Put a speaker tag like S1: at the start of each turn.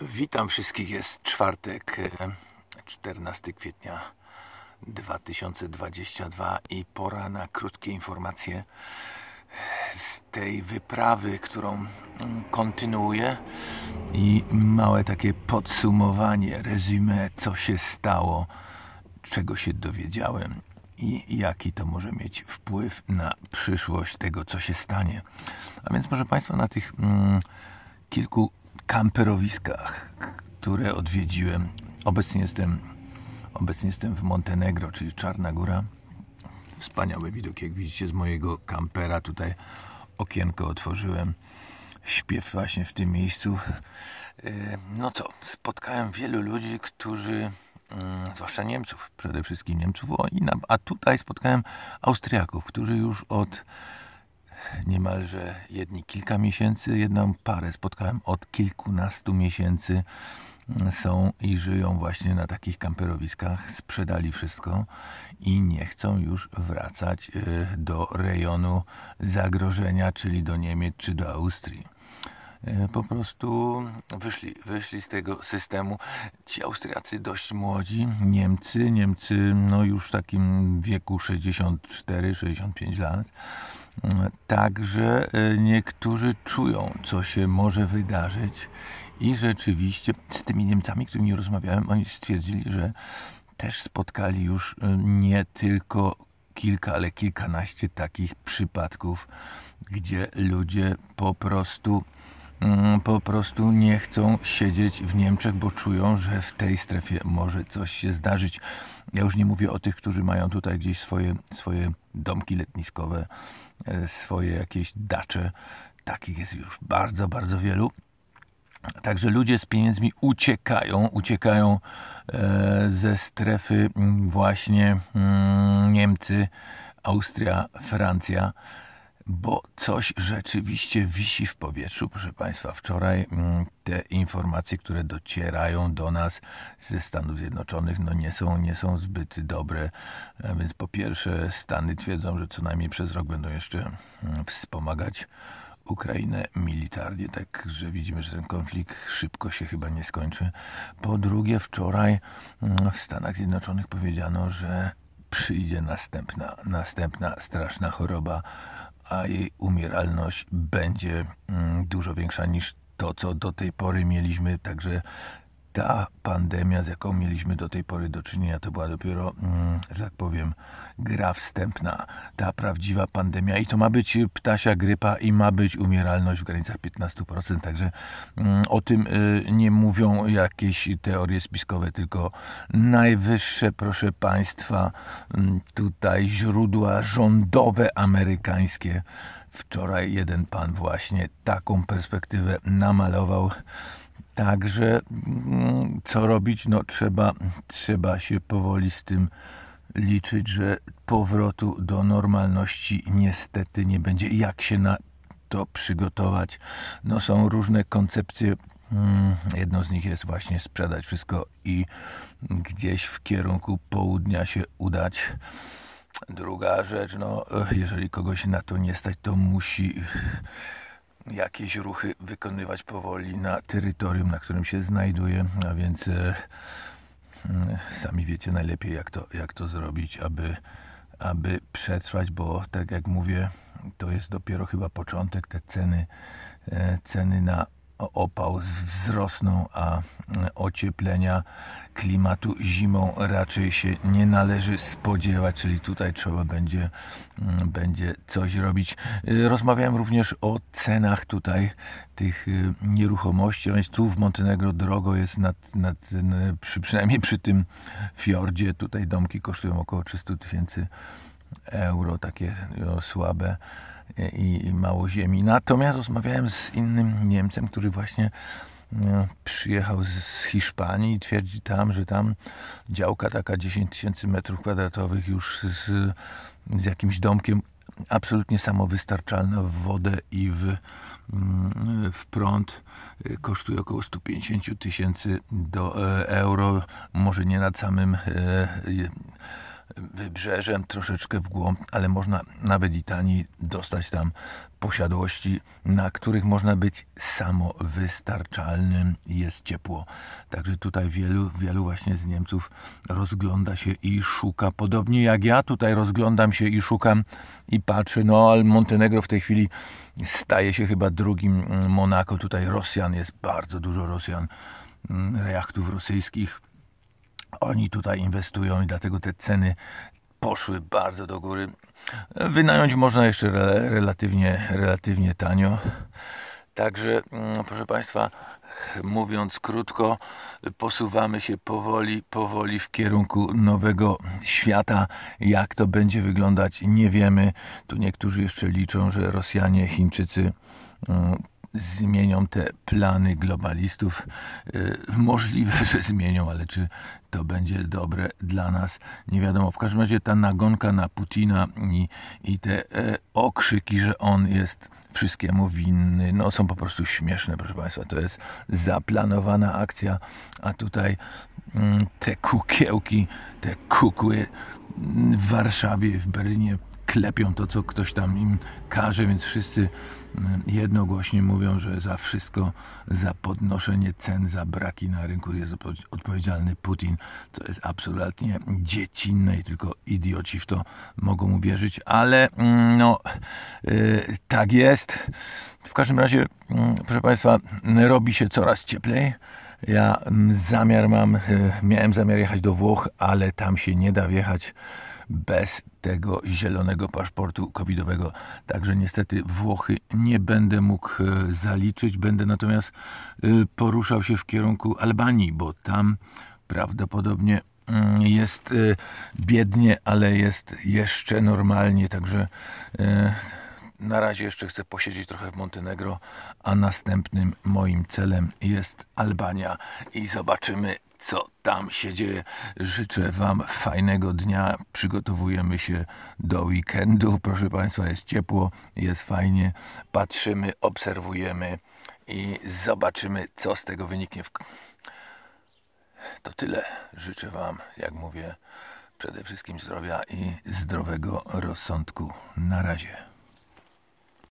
S1: Witam wszystkich, jest czwartek, 14 e, kwietnia 2022 i pora na krótkie informacje z tej wyprawy, którą mm, kontynuuję i małe takie podsumowanie, rezumé, co się stało, czego się dowiedziałem i jaki to może mieć wpływ na przyszłość tego, co się stanie. A więc, proszę Państwa, na tych mm, kilku kamperowiskach, które odwiedziłem. Obecnie jestem, obecnie jestem w Montenegro, czyli Czarna Góra. Wspaniały widok, jak widzicie, z mojego kampera. Tutaj okienko otworzyłem. Śpiew właśnie w tym miejscu. E, no co, spotkałem wielu ludzi, którzy, mm, zwłaszcza Niemców, przede wszystkim Niemców, a tutaj spotkałem Austriaków, którzy już od niemalże jedni kilka miesięcy, jedną parę spotkałem od kilkunastu miesięcy są i żyją właśnie na takich kamperowiskach, sprzedali wszystko i nie chcą już wracać y, do rejonu zagrożenia, czyli do Niemiec czy do Austrii. Y, po prostu wyszli, wyszli z tego systemu. Ci Austriacy dość młodzi, Niemcy, Niemcy no już w takim wieku 64-65 lat Także e, niektórzy czują, co się może wydarzyć, i rzeczywiście z tymi Niemcami, z którymi rozmawiałem, oni stwierdzili, że też spotkali już e, nie tylko kilka, ale kilkanaście takich przypadków, gdzie ludzie po prostu mm, po prostu nie chcą siedzieć w Niemczech, bo czują, że w tej strefie może coś się zdarzyć. Ja już nie mówię o tych, którzy mają tutaj gdzieś swoje, swoje domki letniskowe, e, swoje jakieś dacze. Takich jest już bardzo, bardzo wielu. Także ludzie z pieniędzmi uciekają, uciekają e, ze strefy mm, właśnie mm, Niemcy, Austria, Francja bo coś rzeczywiście wisi w powietrzu. Proszę Państwa, wczoraj mm, te informacje, które docierają do nas ze Stanów Zjednoczonych, no nie są, nie są zbyt dobre. E, więc po pierwsze, Stany twierdzą, że co najmniej przez rok będą jeszcze mm, wspomagać Ukrainę militarnie, także widzimy, że ten konflikt szybko się chyba nie skończy. Po drugie, wczoraj mm, w Stanach Zjednoczonych powiedziano, że przyjdzie następna, następna straszna choroba a jej umieralność będzie mm, dużo większa niż to, co do tej pory mieliśmy. Także ta pandemia, z jaką mieliśmy do tej pory do czynienia, to była dopiero, mm, że tak powiem, gra wstępna. Ta prawdziwa pandemia i to ma być ptasia grypa i ma być umieralność w granicach 15%. Także mm, o tym y, nie mówią jakieś teorie spiskowe, tylko najwyższe, proszę Państwa, mm, tutaj źródła rządowe amerykańskie. Wczoraj jeden pan właśnie taką perspektywę namalował. Także mm, co robić? No trzeba, trzeba się powoli z tym liczyć, że powrotu do normalności niestety nie będzie. Jak się na to przygotować? No są różne koncepcje. Mm, Jedną z nich jest właśnie sprzedać wszystko i gdzieś w kierunku południa się udać. Druga rzecz, no jeżeli kogoś na to nie stać, to musi jakieś ruchy wykonywać powoli na terytorium, na którym się znajduję, a więc e, mm, sami wiecie najlepiej jak to, jak to zrobić, aby, aby przetrwać, bo tak jak mówię, to jest dopiero chyba początek, te ceny, e, ceny na opał wzrosną, a mm, ocieplenia klimatu zimą raczej się nie należy spodziewać, czyli tutaj trzeba będzie, mm, będzie coś robić. Y, rozmawiałem również o cenach tutaj tych y, nieruchomości, więc tu w Montenegro drogo jest nad, nad, przy, przynajmniej przy tym fiordzie, tutaj domki kosztują około 300 tysięcy euro, takie y, słabe i mało ziemi. Natomiast no, rozmawiałem z innym Niemcem, który właśnie e, przyjechał z Hiszpanii i twierdzi tam, że tam działka taka 10 tysięcy metrów kwadratowych już z, z jakimś domkiem absolutnie samowystarczalna w wodę i w, mm, w prąd e, kosztuje około 150 tysięcy e, euro, może nie nad samym wybrzeżem, troszeczkę w głąb, ale można nawet i taniej dostać tam posiadłości, na których można być samowystarczalnym jest ciepło. Także tutaj wielu, wielu właśnie z Niemców rozgląda się i szuka. Podobnie jak ja tutaj rozglądam się i szukam i patrzę, no ale Montenegro w tej chwili staje się chyba drugim Monako. Tutaj Rosjan jest bardzo dużo Rosjan, mm, reaktów rosyjskich oni tutaj inwestują i dlatego te ceny poszły bardzo do góry. Wynająć można jeszcze re relatywnie, relatywnie tanio. Także, mm, proszę Państwa, mówiąc krótko, posuwamy się powoli, powoli w kierunku nowego świata. Jak to będzie wyglądać, nie wiemy. Tu niektórzy jeszcze liczą, że Rosjanie, Chińczycy mm, zmienią te plany globalistów. Y, możliwe, że zmienią, ale czy to będzie dobre dla nas, nie wiadomo. W każdym razie ta nagonka na Putina i, i te e, okrzyki, że on jest wszystkiemu winny, no są po prostu śmieszne, proszę Państwa. To jest zaplanowana akcja, a tutaj mm, te kukiełki, te kukły w Warszawie, w Berlinie, klepią to, co ktoś tam im każe, więc wszyscy mm, jednogłośnie mówią, że za wszystko, za podnoszenie cen, za braki na rynku jest odpowiedzialny Putin. co jest absolutnie dziecinne i tylko idioci w to mogą uwierzyć, ale mm, no y, tak jest. W każdym razie, mm, proszę Państwa, robi się coraz cieplej. Ja zamiar mam, y, miałem zamiar jechać do Włoch, ale tam się nie da wjechać bez tego zielonego paszportu covidowego. Także niestety Włochy nie będę mógł e, zaliczyć, będę natomiast e, poruszał się w kierunku Albanii, bo tam prawdopodobnie mm, jest e, biednie, ale jest jeszcze normalnie, także na razie jeszcze chcę posiedzieć trochę w Montenegro, a następnym moim celem jest Albania i zobaczymy co tam się dzieje. Życzę Wam fajnego dnia. Przygotowujemy się do weekendu. Proszę Państwa, jest ciepło, jest fajnie. Patrzymy, obserwujemy i zobaczymy, co z tego wyniknie. To tyle. Życzę Wam, jak mówię, przede wszystkim zdrowia i zdrowego rozsądku. Na razie.